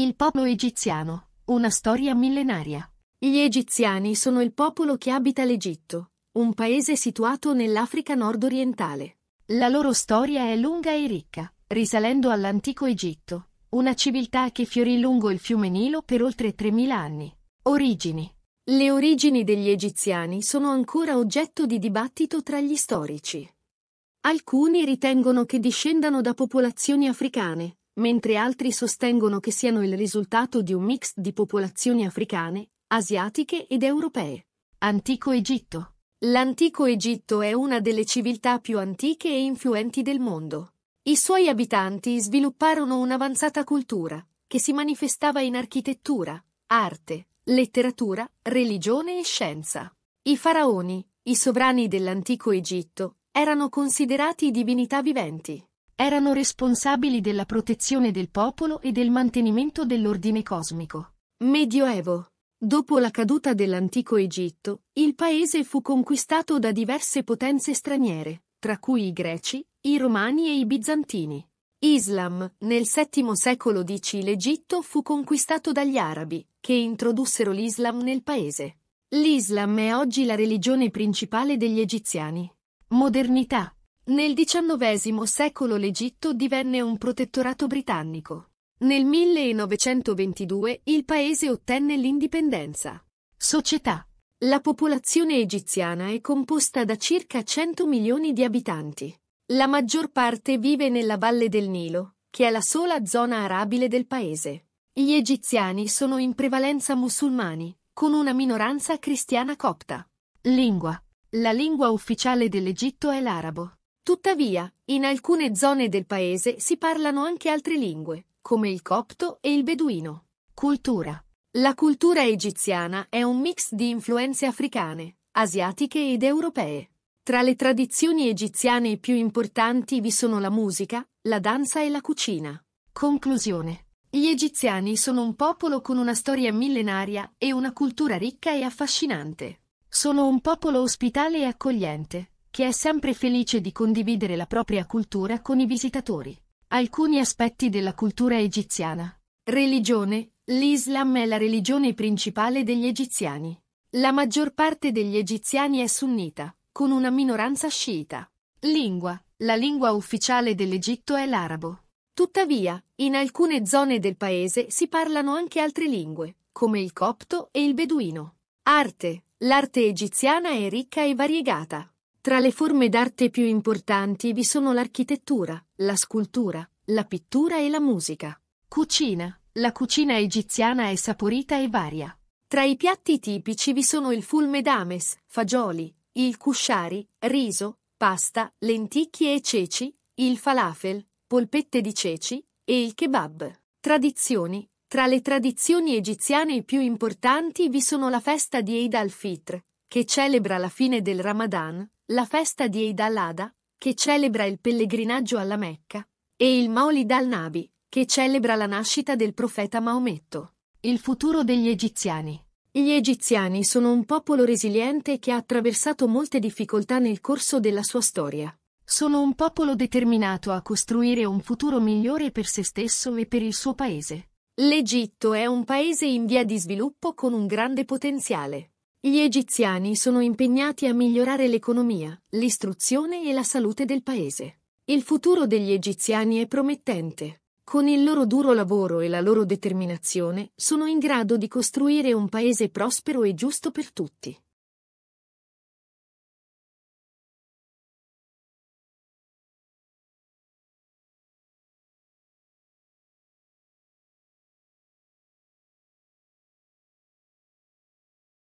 Il popolo egiziano. Una storia millenaria. Gli egiziani sono il popolo che abita l'Egitto, un paese situato nell'Africa nord-orientale. La loro storia è lunga e ricca, risalendo all'antico Egitto, una civiltà che fiorì lungo il fiume Nilo per oltre 3.000 anni. Origini. Le origini degli egiziani sono ancora oggetto di dibattito tra gli storici. Alcuni ritengono che discendano da popolazioni africane, mentre altri sostengono che siano il risultato di un mix di popolazioni africane, asiatiche ed europee. Antico Egitto L'antico Egitto è una delle civiltà più antiche e influenti del mondo. I suoi abitanti svilupparono un'avanzata cultura, che si manifestava in architettura, arte, letteratura, religione e scienza. I faraoni, i sovrani dell'antico Egitto, erano considerati divinità viventi erano responsabili della protezione del popolo e del mantenimento dell'ordine cosmico. Medioevo. Dopo la caduta dell'antico Egitto, il paese fu conquistato da diverse potenze straniere, tra cui i greci, i romani e i bizantini. Islam, nel VII secolo DC l'Egitto fu conquistato dagli arabi, che introdussero l'Islam nel paese. L'Islam è oggi la religione principale degli egiziani. Modernità nel XIX secolo l'Egitto divenne un protettorato britannico. Nel 1922 il paese ottenne l'indipendenza. Società. La popolazione egiziana è composta da circa 100 milioni di abitanti. La maggior parte vive nella valle del Nilo, che è la sola zona arabile del paese. Gli egiziani sono in prevalenza musulmani, con una minoranza cristiana copta. Lingua. La lingua ufficiale dell'Egitto è l'arabo. Tuttavia, in alcune zone del paese si parlano anche altre lingue, come il copto e il beduino. Cultura La cultura egiziana è un mix di influenze africane, asiatiche ed europee. Tra le tradizioni egiziane più importanti vi sono la musica, la danza e la cucina. Conclusione gli egiziani sono un popolo con una storia millenaria e una cultura ricca e affascinante. Sono un popolo ospitale e accogliente, che è sempre felice di condividere la propria cultura con i visitatori. Alcuni aspetti della cultura egiziana. Religione. L'Islam è la religione principale degli egiziani. La maggior parte degli egiziani è sunnita, con una minoranza sciita. Lingua. La lingua ufficiale dell'Egitto è l'arabo. Tuttavia, in alcune zone del paese si parlano anche altre lingue, come il copto e il beduino. Arte. L'arte egiziana è ricca e variegata. Tra le forme d'arte più importanti vi sono l'architettura, la scultura, la pittura e la musica. Cucina. La cucina egiziana è saporita e varia. Tra i piatti tipici vi sono il fulmedames, fagioli, il cusciari, riso, pasta, lenticchie e ceci, il falafel, polpette di ceci e il kebab. Tradizioni. Tra le tradizioni egiziane più importanti vi sono la festa di Eid al-Fitr, che celebra la fine del Ramadan, la festa di Eid al-Adha, che celebra il pellegrinaggio alla Mecca, e il Maulid al-Nabi, che celebra la nascita del profeta Maometto. Il futuro degli egiziani. Gli egiziani sono un popolo resiliente che ha attraversato molte difficoltà nel corso della sua storia. Sono un popolo determinato a costruire un futuro migliore per se stesso e per il suo paese. L'Egitto è un paese in via di sviluppo con un grande potenziale. Gli egiziani sono impegnati a migliorare l'economia, l'istruzione e la salute del paese. Il futuro degli egiziani è promettente. Con il loro duro lavoro e la loro determinazione sono in grado di costruire un paese prospero e giusto per tutti.